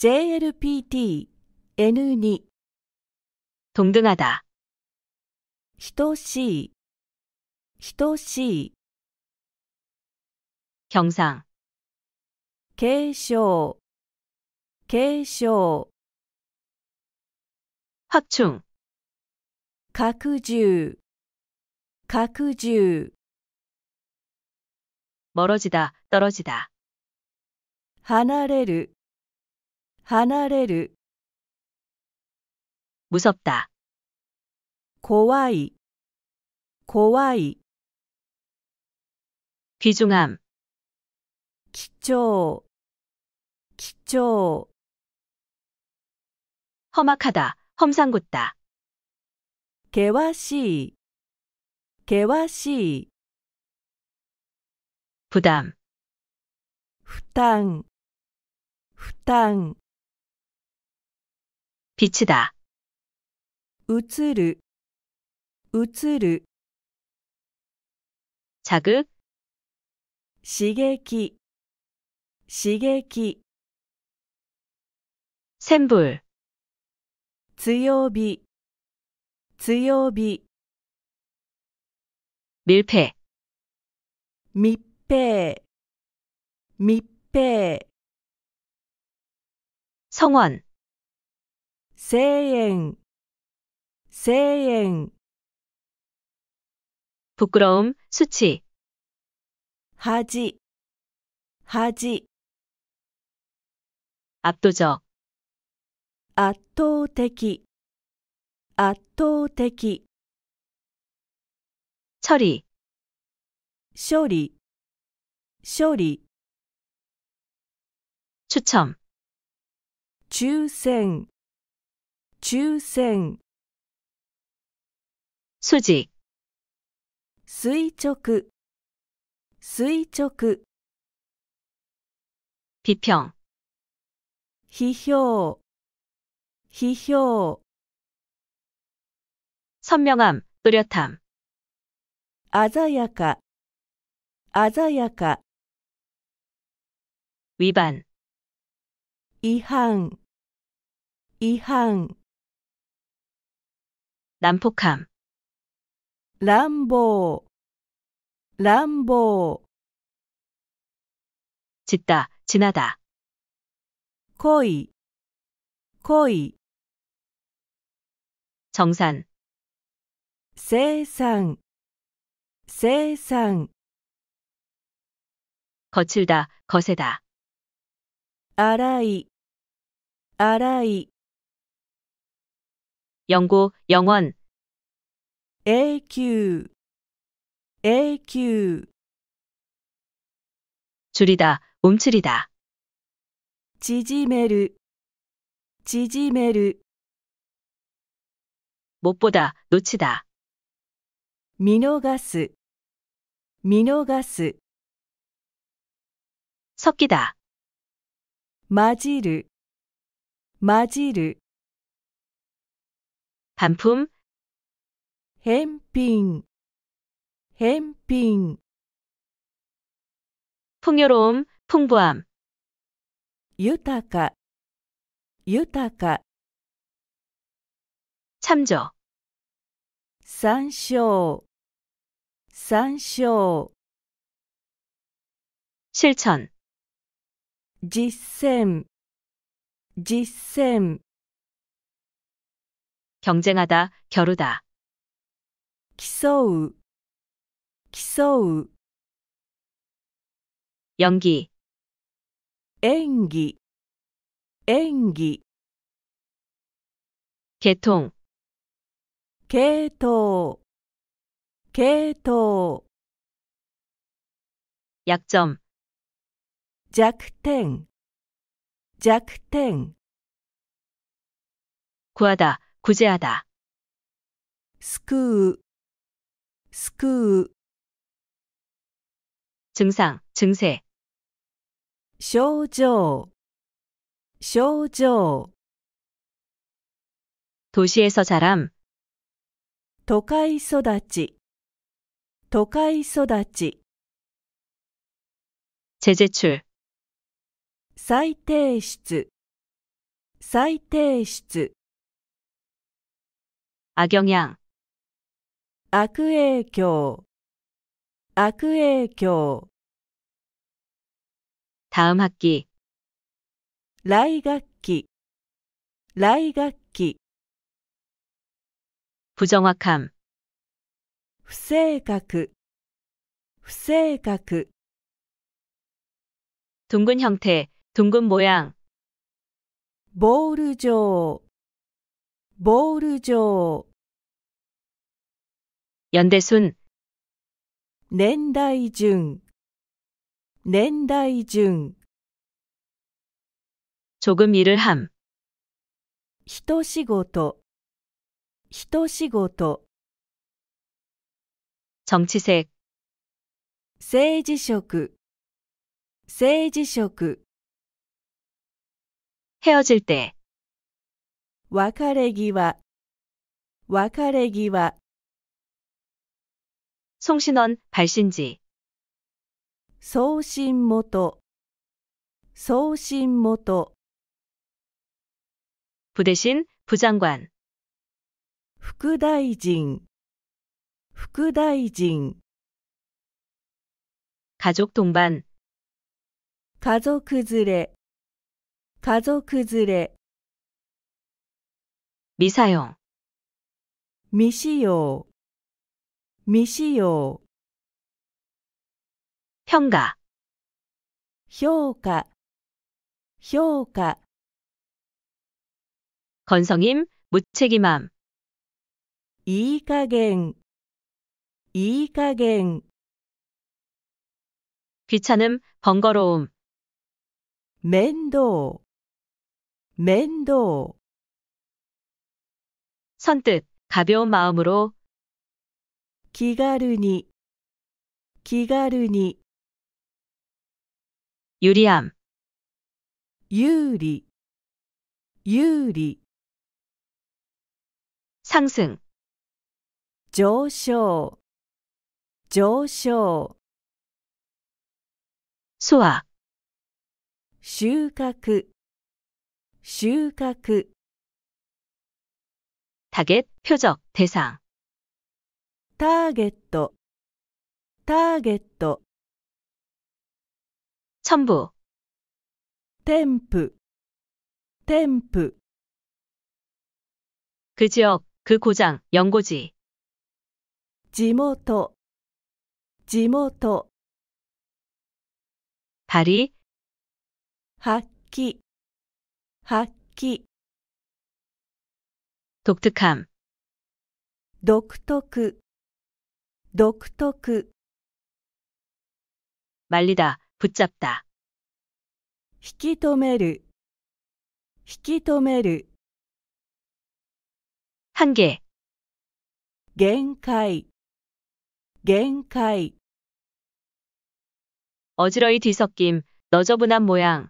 JLPT N2 동등하다等しい等しい경상継承継承확충拡充拡充멀어지다떨어지다離れる離れる무섭다怖い怖い귀중함貴重貴重험악하다험상굳다険しい険しい부담負担負担 비치다. 映る映る 자극, 刺激刺激 센불, 強火強火 밀폐, 密閉密閉 성원, 千円千円부끄러움수치하지하지압도적압도적이압도적이처리쇼리쇼리추첨주생 주생 수직 수이적 수이적 비평 희효 희효 선명함, 뚜렷함 아자야카 아자야카 위반 이항 이항 난폭함 람보 람보 짙다 진하다 코이 코이 정산 세상 세상 거칠다 거세다 아라이 아라이 영구, 영원. a q a q 줄이다, 움츠리다. 지지메르, 지지메르. 못 보다, 놓치다. 미노가스, 미노가스. 섞이다. 마지르, 마지르. 반품 햄핑 햄핑 풍요로움 풍부함 유타카 유타카 참조 산쇼 산쇼 실천 지셈 지셈 경쟁하다, 겨루다. 기서우 기서우 연기 앵기앵기 개통 개토 개토 약점 작탱작탱 구하다 구제하다. 스쿠 스쿠 증상, 증세. 쇼状쇼状 도시에서 자람, 도카이 都会育ち都会育ち 재제출, 再提出再이出 악영향 悪影響悪影響 다음 학기 来学期来学期 부정확함 不正確不正確 둥근 형태, 둥근 모양 ボール状ボール状 연대순 年代順年代順 조금 일을 함一仕事一仕事 정치색 政治色政治色 헤어질 때別れ際別れ際 송신원, 발신지. 送信元送信元 부대신, 부장관. 副大臣副大臣 가족 동반, 家族連れ家族連れ 미사용, 미시요 미시요 평가 효과 효과 건성임 무책임함 이가갱 이가갱 귀찮음 번거로움 면도 면도 선뜻 가벼운 마음으로 気軽に気軽にゆりあん。有利有利상승上昇上昇そわ。収穫収穫タゲット、표 적、 대상ターゲットターゲット첨부添付添付그지역그고장연고지地元地元발휘発揮発揮독특함独特独特 말리다, 붙잡다. 引き止める引き止める 한계, 限界限界 어지러이 뒤섞임, 너저분한 모양.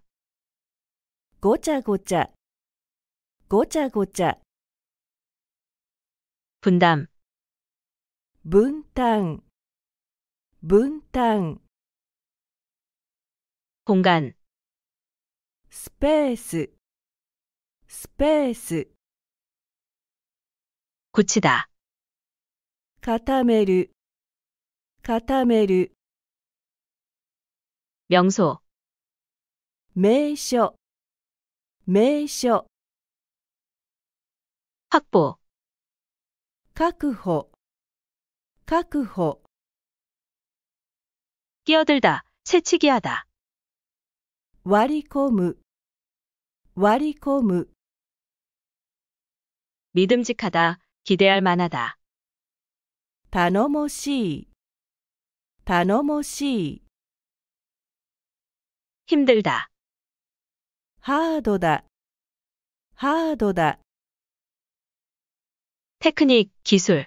ごちゃごちゃごちゃごちゃ 분담, 分担分担공간スペーススペースこちだ固める固める名所名所名所확보確保 확호 끼어들다, 새치기하다. 와리코무 와리코무 믿음직하다, 기대할 만하다. 다노모시 다노모시 힘들다. 하도다 하도다 테크닉, 기술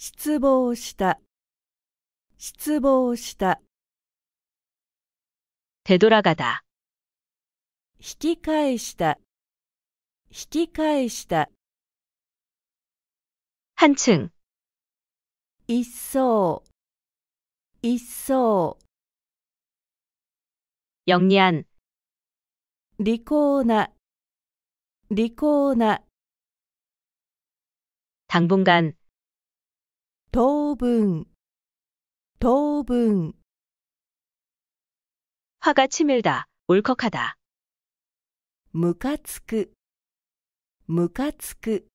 失望した失望した手돌아가다引き返した引き返した한층一層一層영리한利口な離婚な당분간 더분 더분 화가 치밀다 울컥하다 무카츠크 무카츠크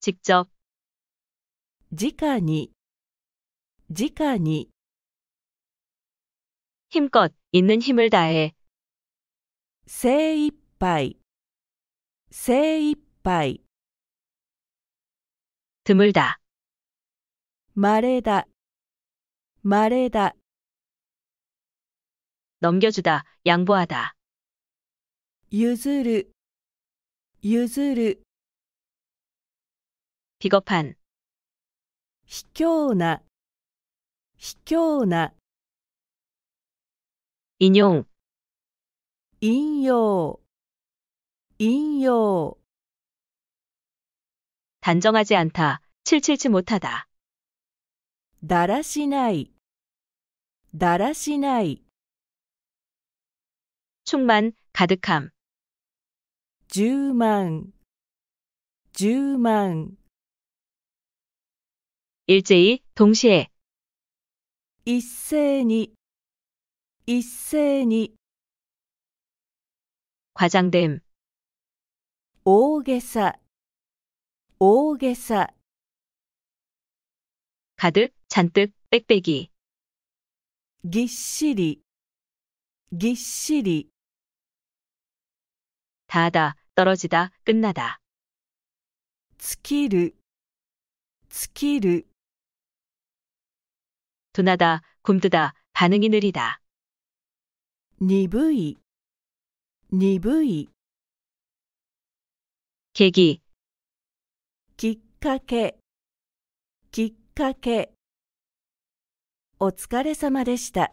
직접 지하니지하니 힘껏 있는 힘을 다해 精이杯精一杯 드물다. 말해다, 말해다, 넘겨주다, 양보하다. 유즈르, 유즈르, 비겁한, 卑怯な卑怯나 인용, 인用인用 단정하지 않다, 칠칠치 못하다. 나라시나이 나라시나이 충만, 가득함. 주망 주망 일제히, 동시에. 이세니이세니 과장됨. 오게사 오으게사 가득 잔뜩 빽빽이 기시리 기실이 닿다 떨어지다 끝나다 스키르 스키르 둔하다 굼뜨다 반응이 느리다 니브이 니브이 계기 きっかけきっかけお疲れ様でした。